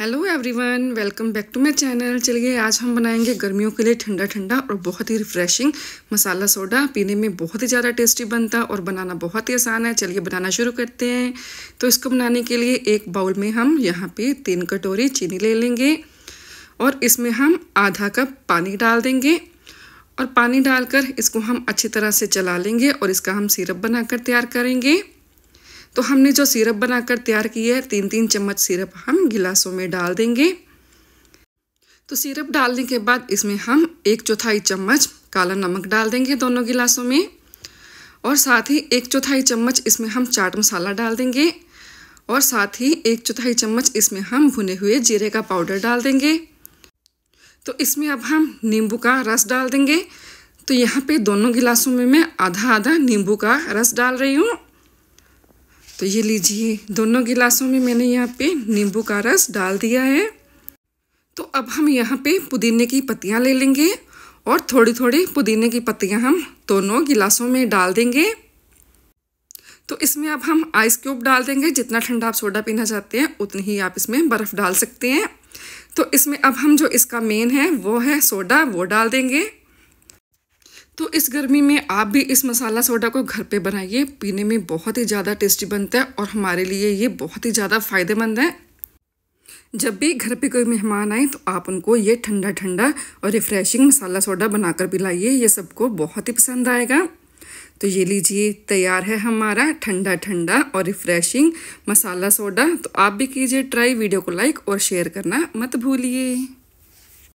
hello everyone welcome back to my channel चलिए आज हम बनाएंगे गर्मियों के लिए ठंडा ठंडा और बहुत ही रिफ्रेशिंग मसाला सोडा पीने में बहुत ही ज़्यादा टेस्टी बनता और बनाना बहुत ही आसान है चलिए बनाना शुरू करते हैं तो इसको बनाने के लिए एक बाउल में हम यहाँ पे तीन कटोरी चीनी ले लेंगे और इसमें हम आधा कप पानी डाल देंगे और पानी डालकर इसको हम अच्छी तरह से चला लेंगे और इसका हम सिरप बनाकर तैयार करेंगे तो हमने जो सिरप बनाकर तैयार किया है तीन तीन चम्मच सिरप हम गिलासों में डाल देंगे तो सिरप डालने के बाद इसमें हम एक चौथाई चम्मच काला नमक डाल देंगे दोनों गिलासों में और साथ ही एक चौथाई चम्मच इसमें हम चाट मसाला डाल देंगे और साथ ही एक चौथाई चम्मच इसमें हम भुने हुए जीरे का पाउडर डाल देंगे तो इसमें अब हम नींबू का रस डाल देंगे तो यहाँ पे दोनों गिलासों में मैं आधा आधा नींबू का रस डाल रही हूँ तो ये लीजिए दोनों गिलासों में मैंने यहाँ पे नींबू का रस डाल दिया है तो अब हम यहाँ पे पुदीने की पत्तियाँ ले लेंगे और थोड़ी थोड़ी पुदीने की पत्तियाँ हम दोनों गिलासों में डाल देंगे तो इसमें अब हम आइस क्यूब डाल देंगे जितना ठंडा आप सोडा पीना चाहते हैं उतनी ही आप इसमें बर्फ़ डाल सकते हैं तो इसमें अब हम जो इसका मेन है वो है सोडा वो डाल देंगे तो इस गर्मी में आप भी इस मसाला सोडा को घर पे बनाइए पीने में बहुत ही ज़्यादा टेस्टी बनता है और हमारे लिए ये बहुत ही ज़्यादा फ़ायदेमंद है जब भी घर पे कोई मेहमान आए तो आप उनको ये ठंडा ठंडा और रिफ़्रेशिंग मसाला सोडा बनाकर पिलाइए ये सबको बहुत ही पसंद आएगा तो ये लीजिए तैयार है हमारा ठंडा ठंडा और रिफ़्रेशिंग मसाला सोडा तो आप भी कीजिए ट्राई वीडियो को लाइक और शेयर करना मत भूलिए